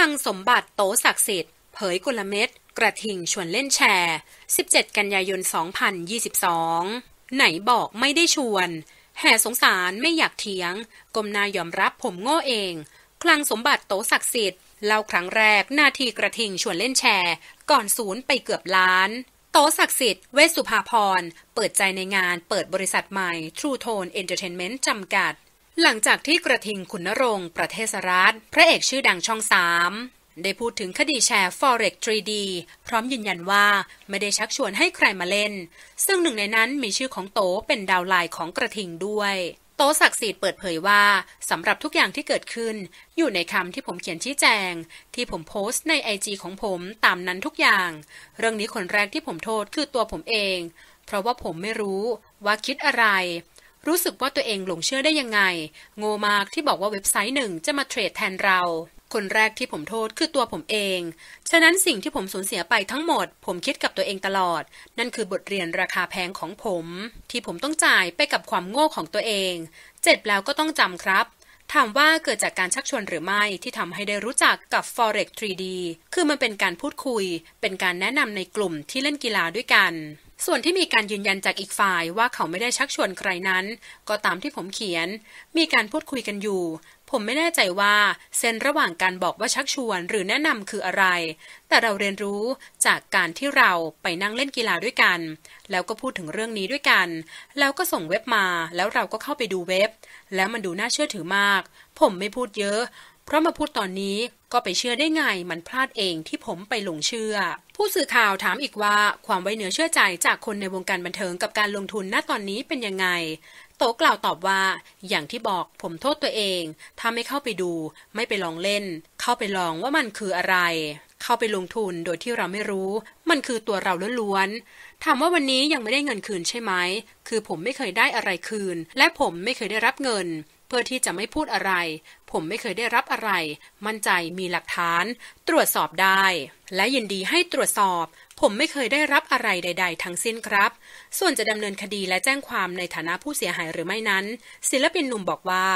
ลังสมบัติโตศักดิ์สิทธิ์เผยกลเม็ดกระทิงชวนเล่นแชร์ 17 กันยายน 2022 ไหนบอกไม่ได้ชวน แห่สงสารไม่อยากเถียงกรมนายอมรับผมโง่เอง คลังสมบัติโตศักดิ์สิทธิ์เล่าครั้งแรกนาทีกระทิงชวนเล่นแชร์ ก่อนศูนย์ไปเกือบล้าน โตศักดิ์สิทธิ์เวสุภาพรเปิดใจในงานเปิดบริษัทใหม่ True Tone Entertainment จำกัดหลังจากที่กระทิงขุนนรงประเทศรัฐพระเอกชื่อดังช่องสามได้พูดถึงคดีแชร์ Forex 3D พร้อมยืนยันว่าไม่ได้ชักชวนให้ใครมาเล่น ซึ่งหนึ่งในนั้นมีชื่อของโตเป็นดาวไลน์ของกระทิงด้วย โตศักดิ์สิทธิ์เปิดเผยว่า สำหรับทุกอย่างที่เกิดขึ้น อยู่ในคำที่ผมเขียนชี้แจง ที่ผมโพสต์ในไอจีของผมตามนั้นทุกอย่าง เรื่องนี้คนแรกที่ผมโทษคือตัวผมเอง เพราะว่าผมไม่รู้ว่าคิดอะไรรู้สึกว่าตัวเองหลงเชื่อได้ยังไง โง่มากที่บอกว่าเว็บไซต์หนึ่งจะมาเทรดแทนเรา คนแรกที่ผมโทษคือตัวผมเอง ฉะนั้นสิ่งที่ผมสูญเสียไปทั้งหมด ผมคิดกับตัวเองตลอด นั่นคือบทเรียนราคาแพงของผม ที่ผมต้องจ่ายไปกับความโง่ของตัวเอง เจ็บแล้วก็ต้องจำครับ ถามว่าเกิดจากการชักชวนหรือไม่ที่ทำให้ได้รู้จักกับ Forex 3D คือมันเป็นการพูดคุย เป็นการแนะนำในกลุ่มที่เล่นกีฬาด้วยกันส่วนที่มีการยืนยันจากอีกฝ่ายว่าเขาไม่ได้ชักชวนใครนั้น ก็ตามที่ผมเขียน มีการพูดคุยกันอยู่ ผมไม่แน่ใจว่าเซนระหว่างการบอกว่าชักชวนหรือแนะนำคืออะไร แต่เราเรียนรู้จากการที่เราไปนั่งเล่นกีฬาด้วยกัน แล้วก็พูดถึงเรื่องนี้ด้วยกัน แล้วก็ส่งเว็บมา แล้วเราก็เข้าไปดูเว็บ แล้วมันดูน่าเชื่อถือมาก ผมไม่พูดเยอะ เพราะมาพูดตอนนี้ก็ไปเชื่อได้ไง มันพลาดเองที่ผมไปหลงเชื่อ ผู้สื่อข่าวถามอีกว่าความไว้เนื้อเชื่อใจจากคนในวงการบันเทิงกับการลงทุนณตอนนี้เป็นยังไง โตกล่าวตอบว่าอย่างที่บอกผมโทษตัวเองถ้าไม่เข้าไปดู ไม่ไปลองเล่น เข้าไปลองว่ามันคืออะไร เข้าไปลงทุนโดยที่เราไม่รู้ มันคือตัวเราล้วนๆ ถามว่าวันนี้ยังไม่ได้เงินคืนใช่ไหม คือผมไม่เคยได้อะไรคืน และผมไม่เคยได้รับเงินเพื่อที่จะไม่พูดอะไร ผมไม่เคยได้รับอะไร มั่นใจมีหลักฐาน ตรวจสอบได้ และยินดีให้ตรวจสอบผมไม่เคยได้รับอะไรใด ๆ ทั้งสิ้นครับ ส่วนจะดำเนินคดีและแจ้งความในฐานะผู้เสียหายหรือไม่นั้น ศิลปินหนุ่มบอกว่า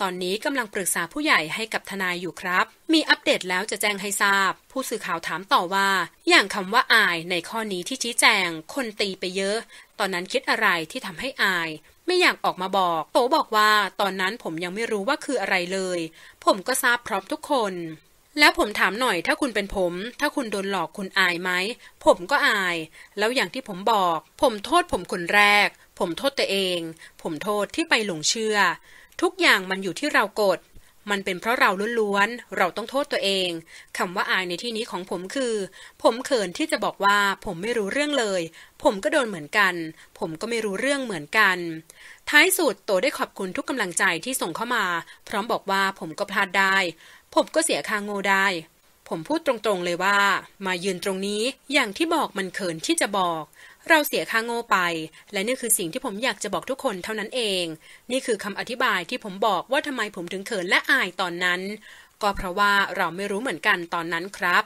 ตอนนี้กำลังปรึกษาผู้ใหญ่ให้กับทนายอยู่ครับ มีอัปเดตแล้วจะแจ้งให้ทราบ ผู้สื่อข่าวถามต่อว่า อย่างคำว่าอายในข้อนี้ที่ชี้แจง คนตีไปเยอะ ตอนนั้นคิดอะไรที่ทำให้อาย ไม่อยากออกมาบอก โตบอกว่า ตอนนั้นผมยังไม่รู้ว่าคืออะไรเลย ผมก็ทราบพร้อมทุกคนแล้วผมถามหน่อยถ้าคุณเป็นผม ถ้าคุณโดนหลอกคุณอายไหมผมก็อาย แล้วอย่างที่ผมบอก ผมโทษผมคนแรก ผมโทษตัวเอง ผมโทษที่ไปหลงเชื่อ ทุกอย่างมันอยู่ที่เรากด มันเป็นเพราะเราล้วนๆ เราต้องโทษตัวเองคำว่าอายในที่นี้ของผมคือ ผมเขินที่จะบอกว่า ผมไม่รู้เรื่องเลย ผมก็โดนเหมือนกัน ผมก็ไม่รู้เรื่องเหมือนกัน ท้ายสุดโตได้ขอบคุณทุกกำลังใจที่ส่งเข้ามาพร้อมบอกว่าผมก็พลาดได้ผมก็เสียคางโงได้ ผมพูดตรงๆเลยว่า มายืนตรงนี้อย่างที่บอกมันเขินที่จะบอก เราเสียค่าโง่ไป และนี่คือสิ่งที่ผมอยากจะบอกทุกคนเท่านั้นเอง นี่คือคำอธิบายที่ผมบอกว่าทำไมผมถึงเขินและอายตอนนั้น ก็เพราะว่าเราไม่รู้เหมือนกันตอนนั้นครับ